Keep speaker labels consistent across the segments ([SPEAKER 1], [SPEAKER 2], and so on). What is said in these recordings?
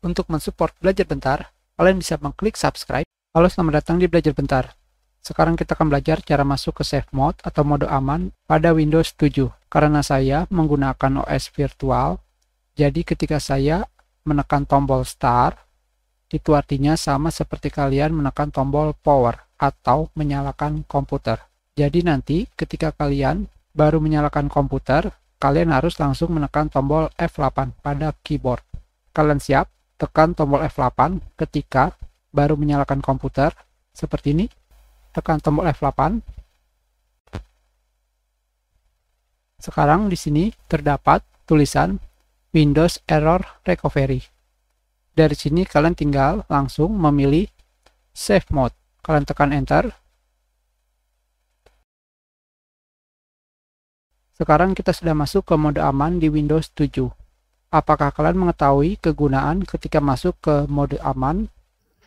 [SPEAKER 1] Untuk mensupport belajar bentar, kalian bisa mengklik subscribe. Halo, selamat datang di belajar bentar. Sekarang kita akan belajar cara masuk ke safe mode atau mode aman pada Windows 7. Karena saya menggunakan OS virtual, jadi ketika saya menekan tombol start, itu artinya sama seperti kalian menekan tombol power atau menyalakan komputer. Jadi nanti ketika kalian baru menyalakan komputer, kalian harus langsung menekan tombol F8 pada keyboard. Kalian siap? tekan tombol F8 ketika baru menyalakan komputer, seperti ini. Tekan tombol F8. Sekarang di sini terdapat tulisan Windows Error Recovery. Dari sini kalian tinggal langsung memilih Save Mode. Kalian tekan Enter. Sekarang kita sudah masuk ke mode aman di Windows 7. Apakah kalian mengetahui kegunaan ketika masuk ke mode aman?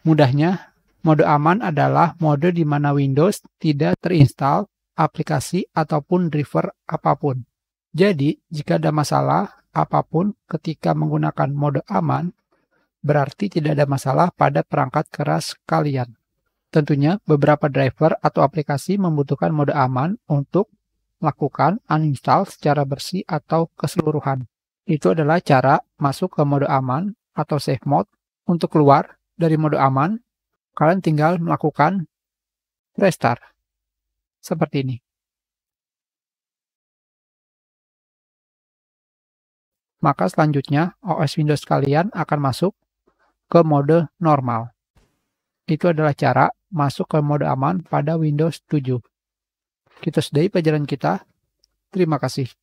[SPEAKER 1] Mudahnya, mode aman adalah mode di mana Windows tidak terinstall aplikasi ataupun driver apapun. Jadi, jika ada masalah apapun ketika menggunakan mode aman, berarti tidak ada masalah pada perangkat keras kalian. Tentunya, beberapa driver atau aplikasi membutuhkan mode aman untuk melakukan uninstall secara bersih atau keseluruhan itu adalah cara masuk ke mode aman atau safe mode. Untuk keluar dari mode aman, kalian tinggal melakukan
[SPEAKER 2] restart. Seperti ini. Maka selanjutnya OS Windows kalian akan masuk
[SPEAKER 1] ke mode normal. Itu adalah cara masuk ke mode aman
[SPEAKER 2] pada Windows 7. Kita sudahi pelajaran kita. Terima kasih.